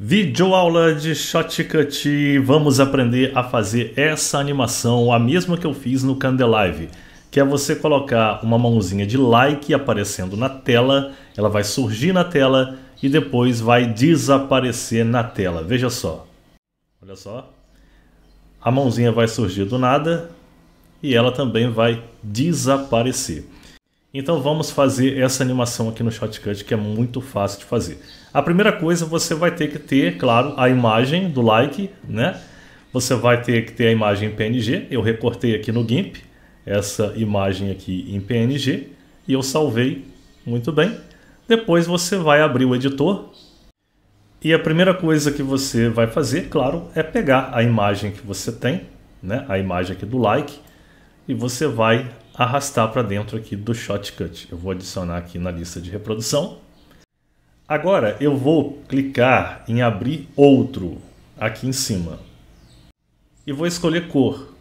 Vídeo aula de Shotcut, vamos aprender a fazer essa animação, a mesma que eu fiz no Candelive, que é você colocar uma mãozinha de like aparecendo na tela, ela vai surgir na tela e depois vai desaparecer na tela. Veja só. Olha só. A mãozinha vai surgir do nada e ela também vai desaparecer. Então vamos fazer essa animação aqui no Shotcut que é muito fácil de fazer. A primeira coisa você vai ter que ter, claro, a imagem do like, né? Você vai ter que ter a imagem em PNG. Eu recortei aqui no GIMP essa imagem aqui em PNG e eu salvei. Muito bem. Depois você vai abrir o editor e a primeira coisa que você vai fazer, claro, é pegar a imagem que você tem, né? A imagem aqui do like e você vai arrastar para dentro aqui do shortcut. Eu vou adicionar aqui na lista de reprodução. Agora eu vou clicar em abrir outro aqui em cima e vou escolher cor.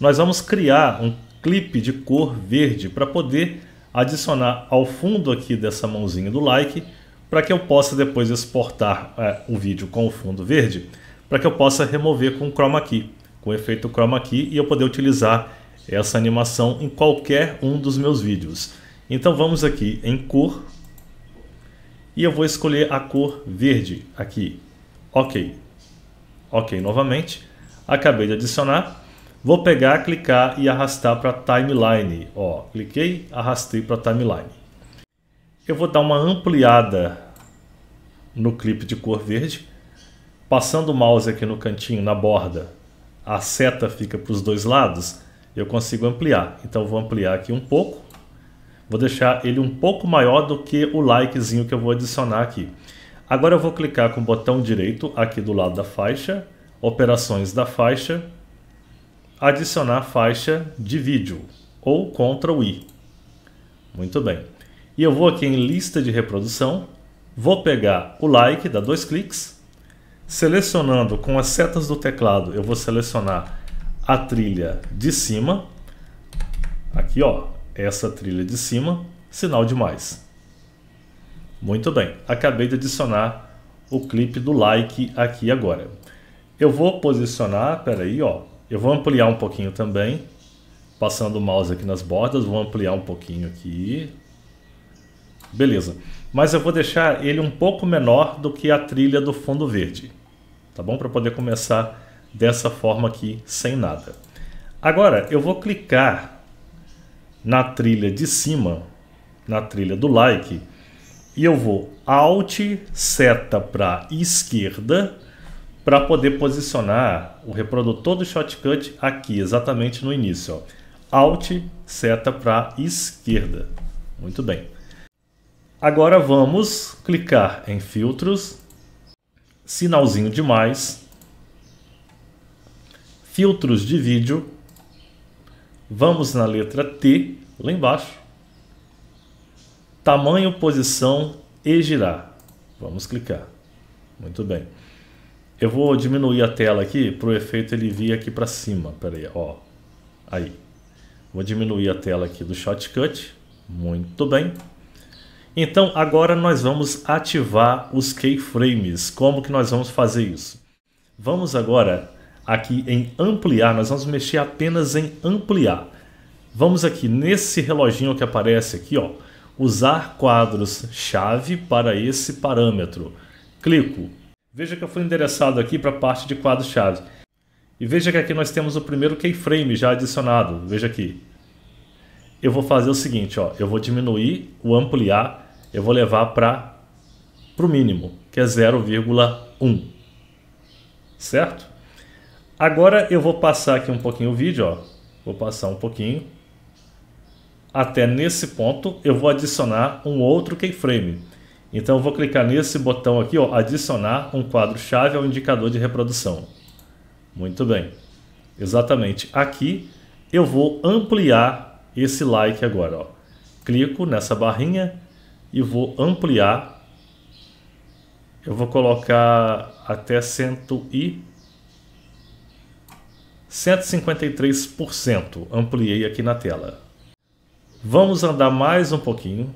Nós vamos criar um clipe de cor verde para poder adicionar ao fundo aqui dessa mãozinha do like para que eu possa depois exportar é, o vídeo com o fundo verde para que eu possa remover com o chroma key, com o efeito chroma key e eu poder utilizar essa animação em qualquer um dos meus vídeos. Então vamos aqui em cor e eu vou escolher a cor verde aqui. Ok. Ok novamente. Acabei de adicionar. Vou pegar, clicar e arrastar para timeline. Ó, cliquei, arrastei para timeline. Eu vou dar uma ampliada no clipe de cor verde. Passando o mouse aqui no cantinho, na borda, a seta fica para os dois lados eu consigo ampliar. Então vou ampliar aqui um pouco. Vou deixar ele um pouco maior do que o likezinho que eu vou adicionar aqui. Agora eu vou clicar com o botão direito aqui do lado da faixa, operações da faixa, adicionar faixa de vídeo ou Ctrl I. Muito bem. E eu vou aqui em lista de reprodução, vou pegar o like, dá dois cliques, selecionando com as setas do teclado, eu vou selecionar a trilha de cima, aqui ó, essa trilha de cima, sinal de mais. Muito bem, acabei de adicionar o clipe do like aqui agora. Eu vou posicionar, peraí ó, eu vou ampliar um pouquinho também, passando o mouse aqui nas bordas, vou ampliar um pouquinho aqui. Beleza, mas eu vou deixar ele um pouco menor do que a trilha do fundo verde, tá bom? Para poder começar a dessa forma aqui, sem nada. Agora, eu vou clicar na trilha de cima, na trilha do like, e eu vou Alt, seta para esquerda, para poder posicionar o reprodutor do shortcut aqui, exatamente no início. Ó. Alt, seta para esquerda. Muito bem. Agora vamos clicar em filtros, sinalzinho de mais, filtros de vídeo, vamos na letra T, lá embaixo, tamanho, posição e girar. Vamos clicar. Muito bem. Eu vou diminuir a tela aqui para o efeito ele vir aqui para cima. Pera aí, ó. Aí. Vou diminuir a tela aqui do shortcut. Muito bem. Então agora nós vamos ativar os keyframes. Como que nós vamos fazer isso? Vamos agora aqui em ampliar, nós vamos mexer apenas em ampliar. Vamos aqui nesse reloginho que aparece aqui, ó, usar quadros chave para esse parâmetro. Clico. Veja que eu fui endereçado aqui para a parte de quadros chave. E veja que aqui nós temos o primeiro keyframe já adicionado. Veja aqui. Eu vou fazer o seguinte, ó, eu vou diminuir o ampliar, eu vou levar para o mínimo, que é 0,1. Certo? Agora eu vou passar aqui um pouquinho o vídeo, ó. Vou passar um pouquinho. Até nesse ponto eu vou adicionar um outro keyframe. Então eu vou clicar nesse botão aqui, ó, adicionar um quadro-chave ao indicador de reprodução. Muito bem. Exatamente aqui eu vou ampliar esse like agora. Ó. Clico nessa barrinha e vou ampliar. Eu vou colocar até 100 153%. Ampliei aqui na tela. Vamos andar mais um pouquinho.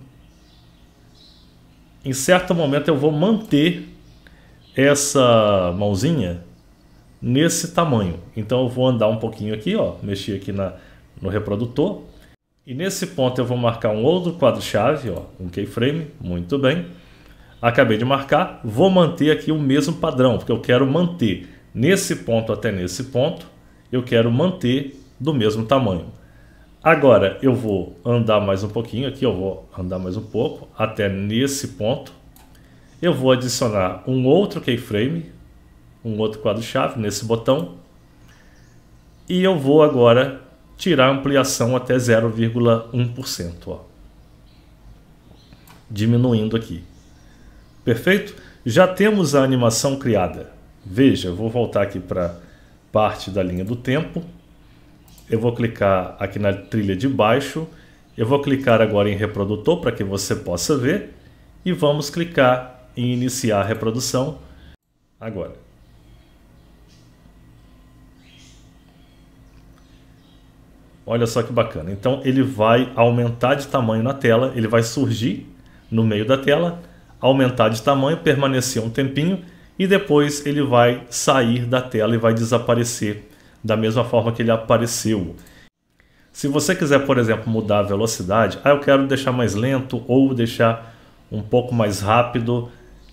Em certo momento eu vou manter essa mãozinha nesse tamanho. Então eu vou andar um pouquinho aqui, ó, mexer aqui na, no reprodutor. E nesse ponto eu vou marcar um outro quadro-chave, ó, um keyframe, muito bem. Acabei de marcar, vou manter aqui o mesmo padrão, porque eu quero manter nesse ponto até nesse ponto eu quero manter do mesmo tamanho. Agora eu vou andar mais um pouquinho aqui, eu vou andar mais um pouco até nesse ponto. Eu vou adicionar um outro keyframe, um outro quadro-chave nesse botão. E eu vou agora tirar a ampliação até 0,1%. Diminuindo aqui. Perfeito? Já temos a animação criada. Veja, vou voltar aqui para parte da linha do tempo. Eu vou clicar aqui na trilha de baixo. Eu vou clicar agora em reprodutor para que você possa ver. E vamos clicar em iniciar a reprodução agora. Olha só que bacana. Então ele vai aumentar de tamanho na tela, ele vai surgir no meio da tela, aumentar de tamanho, permanecer um tempinho e depois ele vai sair da tela e vai desaparecer da mesma forma que ele apareceu. Se você quiser, por exemplo, mudar a velocidade, ah, eu quero deixar mais lento ou deixar um pouco mais rápido,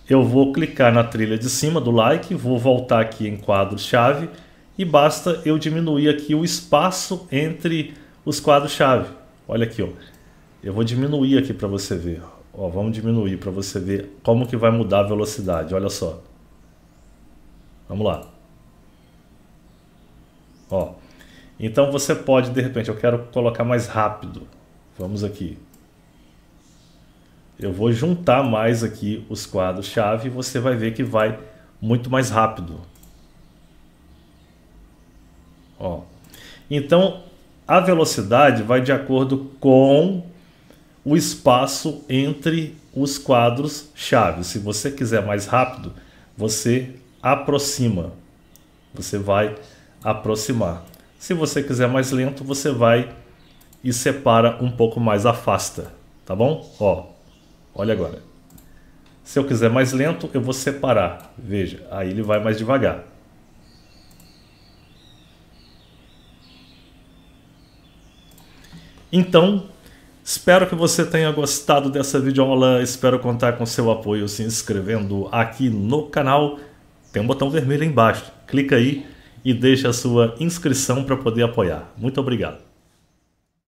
eu vou clicar na trilha de cima do like, vou voltar aqui em quadro-chave e basta eu diminuir aqui o espaço entre os quadros-chave. Olha aqui, ó. eu vou diminuir aqui para você ver. Ó, vamos diminuir para você ver como que vai mudar a velocidade, olha só. Vamos lá. Ó. Então você pode, de repente, eu quero colocar mais rápido. Vamos aqui. Eu vou juntar mais aqui os quadros-chave e você vai ver que vai muito mais rápido. Ó. Então, a velocidade vai de acordo com o espaço entre os quadros-chave. Se você quiser mais rápido, você aproxima. Você vai aproximar. Se você quiser mais lento, você vai e separa um pouco mais, afasta, tá bom? Ó, olha agora. Se eu quiser mais lento, eu vou separar. Veja, aí ele vai mais devagar. Então, espero que você tenha gostado dessa videoaula. Espero contar com seu apoio se inscrevendo aqui no canal tem um botão vermelho aí embaixo. Clica aí e deixa a sua inscrição para poder apoiar. Muito obrigado.